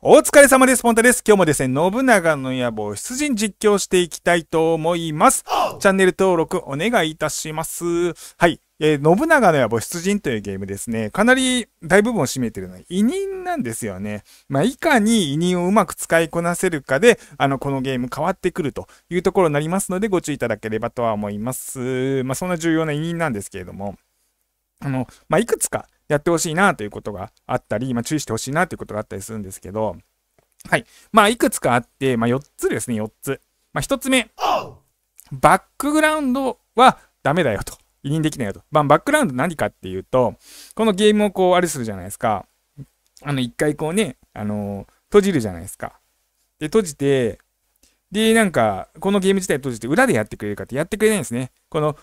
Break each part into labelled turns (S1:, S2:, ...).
S1: お疲れ様です。ポンタです。今日もですね、信長の野望、出陣実況していきたいと思います。チャンネル登録お願いいたします。はい。えー、信長の野望出陣というゲームですね。かなり大部分を占めてるのは委任なんですよね。まあ、いかに委任をうまく使いこなせるかで、あの、このゲーム変わってくるというところになりますので、ご注意いただければとは思います。まあ、そんな重要な委任なんですけれども、あの、まあ、いくつか、やってほしいなということがあったり、まあ、注意してほしいなということがあったりするんですけど、はい。まあ、いくつかあって、まあ、4つですね、4つ。まあ、1つ目、バックグラウンドはダメだよと。委任できないよと。まあ、バックグラウンド何かっていうと、このゲームをこう、あれするじゃないですか。あの、一回こうね、あのー、閉じるじゃないですか。で、閉じて、で、なんか、このゲーム自体閉じて、裏でやってくれるかってやってくれないんですね。この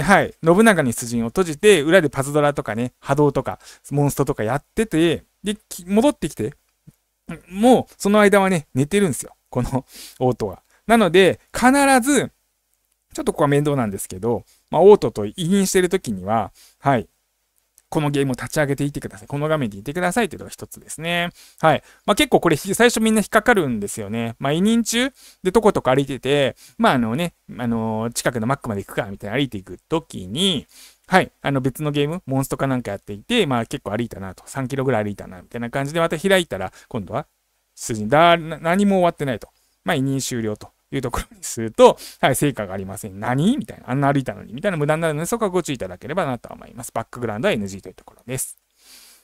S1: はい、信長に出陣を閉じて、裏でパズドラとかね、波動とか、モンストとかやってて、で、戻ってきて、もうその間はね、寝てるんですよ。このオートは。なので、必ず、ちょっとここは面倒なんですけど、まあ、オートと委任してる時には、はい、このゲームを立ち上げていってください。この画面でいてくださいというのが一つですね。はい。まあ、結構これ最初みんな引っかかるんですよね。まあ、委任中でとことか歩いてて、まあ、あのね、あのー、近くのマックまで行くか、みたいな歩いていくときに、はい。あの別のゲーム、モンストかなんかやっていて、まあ結構歩いたなと。3キロぐらい歩いたな、みたいな感じでまた開いたら、今度は数字、だ、何も終わってないと。まあ委任終了と。いうところにすると、はい、成果がありません。何みたいな。あんな歩いたのに。みたいな無駄になるので、そこはご注意いただければなと思います。バックグラウンドは NG というところです。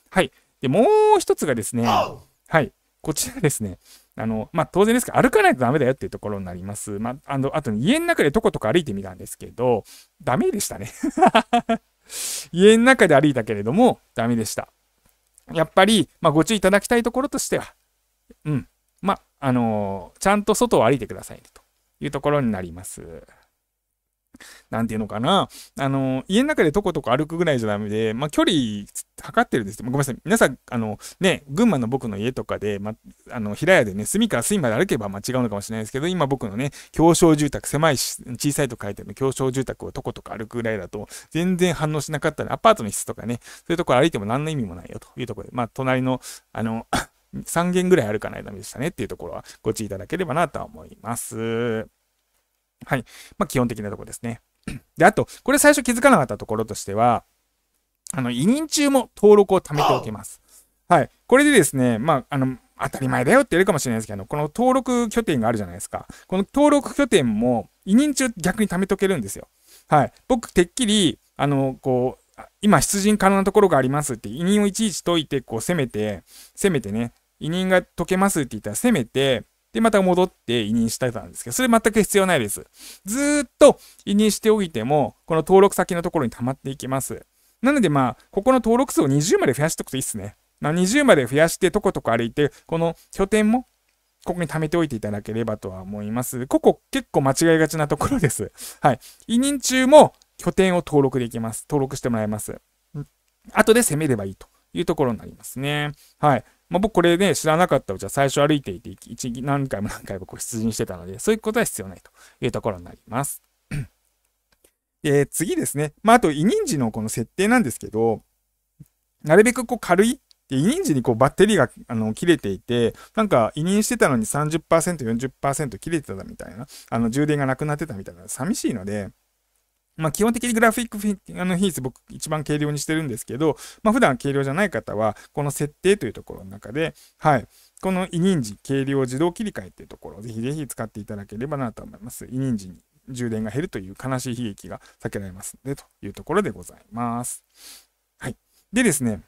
S1: はい。で、もう一つがですね、はい。こちらですね。あの、まあ、当然ですけど、歩かないとダメだよっていうところになります。まあ、あの、あと、家の中でとことか歩いてみたんですけど、ダメでしたね。家の中で歩いたけれども、ダメでした。やっぱり、まあ、ご注意いただきたいところとしては、うん。まあ、あのー、ちゃんと外を歩いてくださいねと。いうところになります。なんていうのかな。あの、家の中でとことこ歩くぐらいじゃダメで、まあ、距離測ってるんですけど、ごめんなさい。皆さん、あの、ね、群馬の僕の家とかで、ま、あの、平屋でね、隅から隅まで歩けば、まあ、違うのかもしれないですけど、今僕のね、狭小住宅、狭いし、小さいと書いてある狭小住宅をとことこ歩くぐらいだと、全然反応しなかったら、アパートの室とかね、そういうとこ歩いても何の意味もないよというところで、まあ、隣の、あの、3 軒ぐらい歩かないダメでしたねっていうところはご注意いただければなとは思います。はい。まあ、基本的なとこですね。で、あと、これ最初気づかなかったところとしては、あの、委任中も登録を貯めておきます。はい。これでですね、まあ、あの、当たり前だよって言えるかもしれないですけど、この登録拠点があるじゃないですか。この登録拠点も、委任中逆に貯めとけるんですよ。はい。僕、てっきり、あの、こう、今、出陣可能なところがありますって、委任をいちいち解いて、こう、攻めて、攻めてね、委任が解けますって言ったら、攻めて、で、また戻って委任してたんですけど、それ全く必要ないです。ずっと委任しておいても、この登録先のところに溜まっていきます。なのでまあ、ここの登録数を20まで増やしておくといいっすね。まあ、20まで増やしてとことこ歩いて、この拠点もここに貯めておいていただければとは思います。ここ結構間違いがちなところです。はい。委任中も拠点を登録できます。登録してもらいます。後で攻めればいいというところになりますね。はい。まあ、僕これね、知らなかったうちは最初歩いていて、一何回も何回もこう出陣してたので、そういうことは必要ないというところになります。えー、次ですね。まあ、あと、委任時のこの設定なんですけど、なるべくこう軽い。で、委任時にこうバッテリーがあの切れていて、なんか委任してたのに30%、40%切れてたみたいな、あの充電がなくなってたみたいな、寂しいので、まあ、基本的にグラフィックあの品質僕一番軽量にしてるんですけど、まあ、普段軽量じゃない方は、この設定というところの中で、はい、この委任時軽量自動切り替えっていうところをぜひぜひ使っていただければなと思います。委任時に充電が減るという悲しい悲劇が避けられますので、というところでございます。はい。でですね、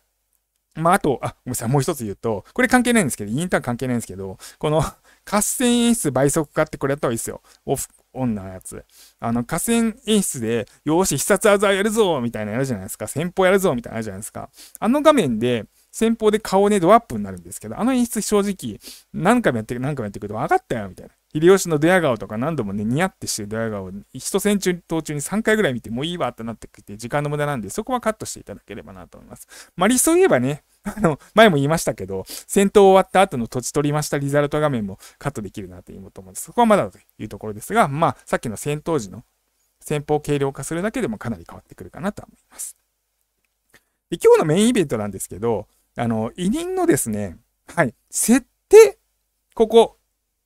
S1: まあ、あと、あ、ごめんなさい、もう一つ言うと、これ関係ないんですけど、インターン関係ないんですけど、この合 性演出倍速化ってこれやった方がいいですよ。オフ女のやつ。あの、河川演出で、よーし、必殺技やるぞみたいなやるじゃないですか。先方やるぞみたいなやるじゃないですか。あの画面で、先方で顔ね、ドアップになるんですけど、あの演出正直、何回もやって、何回もやってくると、分かったよみたいな。秀吉のドヤ顔とか何度もね、ニヤってしてるドヤ顔を一戦中、途中に3回ぐらい見て、もういいわってなってきて、時間の無駄なんで、そこはカットしていただければなと思います。まあ理想言えばね、あの、前も言いましたけど、戦闘終わった後の土地取りましたリザルト画面もカットできるなて言うと思うんです。そこはまだというところですが、まあ、さっきの戦闘時の戦法を軽量化するだけでもかなり変わってくるかなと思います。で今日のメインイベントなんですけど、あの、委任のですね、はい、設定、ここ、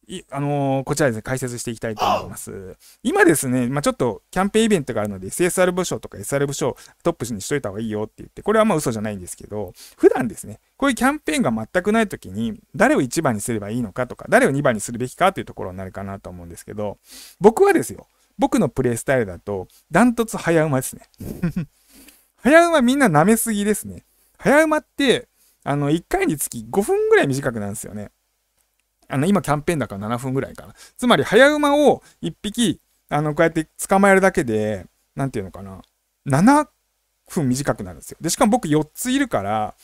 S1: いあのー、こちらですね、解説していきたいと思います。今ですね、まあ、ちょっとキャンペーンイベントがあるので、s s r 部署とか SR 部署トップにしといた方がいいよって言って、これはまあ嘘じゃないんですけど、普段ですね、こういうキャンペーンが全くない時に、誰を1番にすればいいのかとか、誰を2番にするべきかというところになるかなと思うんですけど、僕はですよ、僕のプレイスタイルだと、ダントツ早馬ですね。早馬みんな舐めすぎですね。早馬って、あの、1回につき5分ぐらい短くなるんですよね。あの、今キャンペーンだから7分ぐらいかな。つまり、早馬を1匹、あの、こうやって捕まえるだけで、なんていうのかな、7分短くなるんですよ。で、しかも僕4ついるから、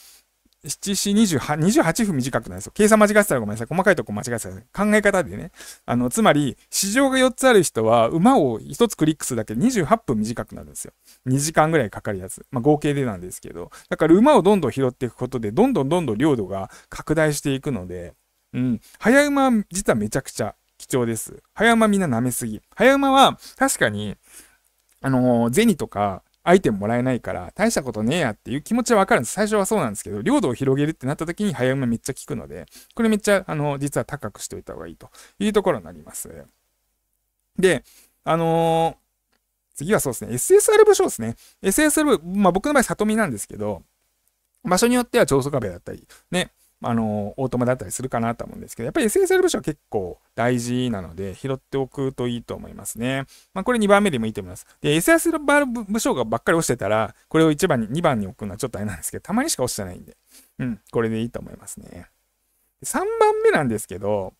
S1: 7、4、28, 分短くなるんですよ。計算間違ってたらごめんなさい。細かいとこ間違えてたら考え方でね。あの、つまり、市場が4つある人は、馬を1つクリックするだけで28分短くなるんですよ。2時間ぐらいかかるやつ。まあ、合計でなんですけど。だから馬をどんどん拾っていくことで、どんどんどんどん領土が拡大していくので、うん。早馬、実はめちゃくちゃ貴重です。早馬みんな舐めすぎ。早馬は、確かに、あのー、銭とか、アイテムもらえないから、大したことねえやっていう気持ちはわかるんです。最初はそうなんですけど、領土を広げるってなった時に早馬めっちゃ効くので、これめっちゃ、あのー、実は高くしておいた方がいいというところになります。で、あのー次はそうですね、SSR 部署ですね。SSR、まあ僕の場合、里見なんですけど、場所によっては超速壁だったり、ね、あの、オートマだったりするかなと思うんですけど、やっぱり SSL 部署は結構大事なので、拾っておくといいと思いますね。まあ、これ2番目でもいいと思います。で、SSL 部署がばっかり押してたら、これを1番に、2番に置くのはちょっとあれなんですけど、たまにしか押してないんで、うん、これでいいと思いますね。3番目なんですけど、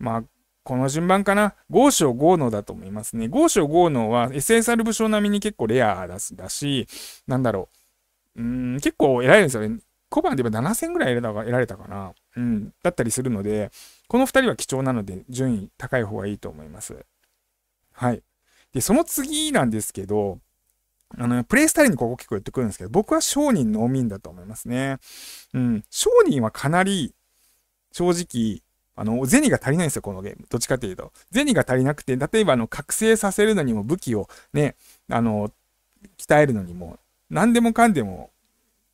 S1: まあ、この順番かな。合章合能だと思いますね。合章合能は SSR 武将並みに結構レアだし、なんだろう。うん、結構偉いですよね。小判で言えば7000ぐらい得られたかな、うん、だったりするので、この2人は貴重なので、順位高い方がいいと思います。はい。で、その次なんですけど、あの、プレイスタイルにここ結構言ってくるんですけど、僕は商人農民だと思いますね。うん、商人はかなり、正直、あの、銭が足りないんですよ、このゲーム。どっちかというと。銭が足りなくて、例えば、あの、覚醒させるのにも武器をね、あの、鍛えるのにも、何でもかんでも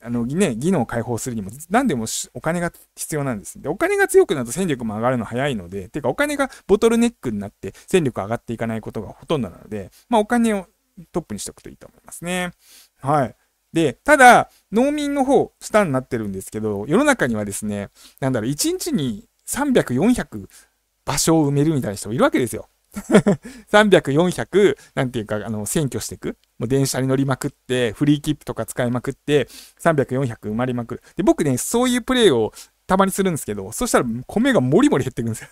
S1: あの、ね、技能を解放するにも、何でもお金が必要なんです。で、お金が強くなると戦力も上がるの早いので、てかお金がボトルネックになって戦力上がっていかないことがほとんどなので、まあお金をトップにしておくといいと思いますね。はい。で、ただ、農民の方、スターになってるんですけど、世の中にはですね、なんだろう、1日に300、400場所を埋めるみたいな人もいるわけですよ。300、400、なんていうか、あの、占拠していく。もう電車に乗りまくって、フリーキップとか使いまくって、300、400埋まりまくる。で、僕ね、そういうプレイをたまにするんですけど、そしたら米がもりもり減ってくんです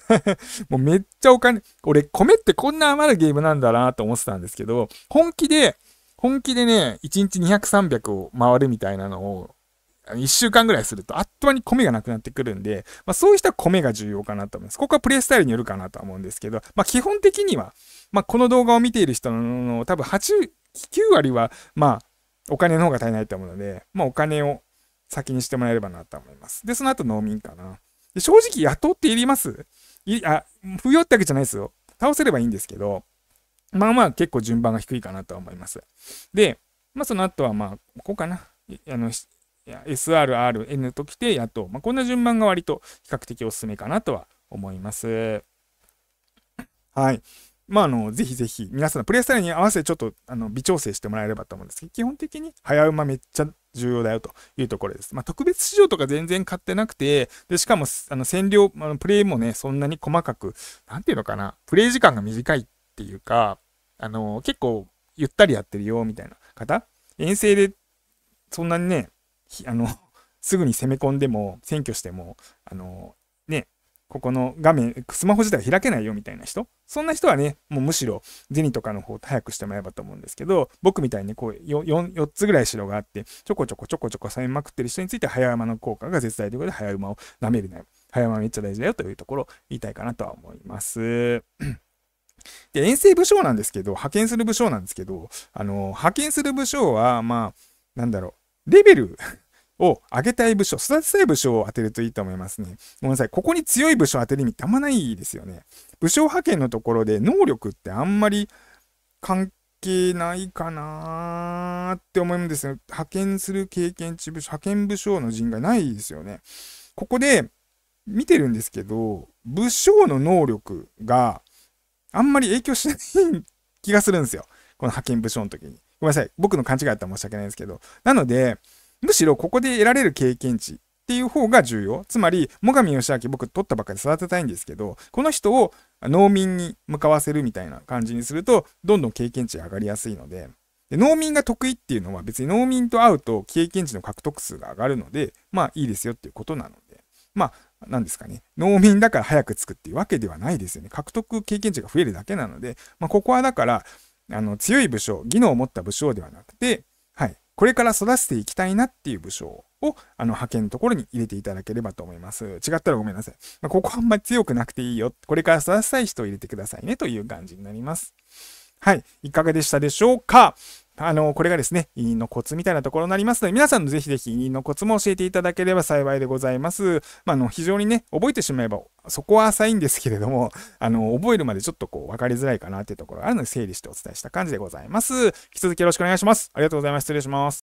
S1: よ もうめっちゃお金、俺米ってこんな余るゲームなんだなと思ってたんですけど、本気で、本気でね、1日200、300を回るみたいなのを、1週間ぐらいすると、あっという間に米がなくなってくるんで、まあそういう人は米が重要かなと思います。ここはプレイスタイルによるかなとは思うんですけど、まあ基本的には、まあこの動画を見ている人の多分8、9割は、まあ、お金の方が足りないと思うので、まあ、お金を先にしてもらえればなと思います。で、その後農民かな。で正直、雇っていりますいあ、不要ってわけじゃないですよ。倒せればいいんですけど、まあまあ結構順番が低いかなとは思います。で、まあその後はまあ、こうかな。あの、SRRN ときて雇う。まあこんな順番が割と比較的おすすめかなとは思います。はい。まあ、あの、ぜひぜひ、皆さんのプレイスタイルに合わせてちょっと、あの、微調整してもらえればと思うんですけど、基本的に早馬めっちゃ重要だよというところです。まあ、特別市場とか全然買ってなくて、で、しかも、あの、占領、あのプレイもね、そんなに細かく、なんていうのかな、プレイ時間が短いっていうか、あの、結構、ゆったりやってるよ、みたいな方遠征で、そんなにね、あの、すぐに攻め込んでも、占拠しても、あの、ここの画面、スマホ自体開けないよみたいな人そんな人はね、もうむしろゼニとかの方早くしてもらえばと思うんですけど、僕みたいにこう 4, 4つぐらい城があって、ちょこちょこちょこちょこ攻めまくってる人について早馬の効果が絶大ということで早馬を舐めるなよ。早馬めっちゃ大事だよというところを言いたいかなとは思います。で、遠征武将なんですけど、派遣する武将なんですけど、あの、派遣する武将は、まあ、なんだろう、レベルを上げたい部署、育てたい部署を当てるといいと思いますね。ごめんなさい。ここに強い部署を当てる意味ってあんまないですよね。部署派遣のところで能力ってあんまり関係ないかなーって思うんですよ。派遣する経験値部署、派遣部署の人がないですよね。ここで見てるんですけど、武将の能力があんまり影響しない気がするんですよ。この派遣武将の時に。ごめんなさい。僕の勘違いだったら申し訳ないんですけど。なので、むしろここで得られる経験値っていう方が重要。つまり、最上義明僕取ったばっかり育てたいんですけど、この人を農民に向かわせるみたいな感じにすると、どんどん経験値が上がりやすいので、で農民が得意っていうのは別に農民と会うと経験値の獲得数が上がるので、まあいいですよっていうことなので、まあ、なんですかね、農民だから早くつくっていうわけではないですよね。獲得経験値が増えるだけなので、まあ、ここはだから、あの強い武将、技能を持った武将ではなくて、はい、これから育てていきたいなっていう部署を、あの、派遣のところに入れていただければと思います。違ったらごめんなさい。まあ、ここはあんまり強くなくていいよ。これから育てたい人を入れてくださいねという感じになります。はい。いかがでしたでしょうかあの、これがですね、委員のコツみたいなところになりますので、皆さんぜひぜひ委員のコツも教えていただければ幸いでございます。まあ、の、非常にね、覚えてしまえば、そこは浅いんですけれども、あの、覚えるまでちょっとこう、分かりづらいかなっていうところがあるので、整理してお伝えした感じでございます。引き続きよろしくお願いします。ありがとうございます。失礼します。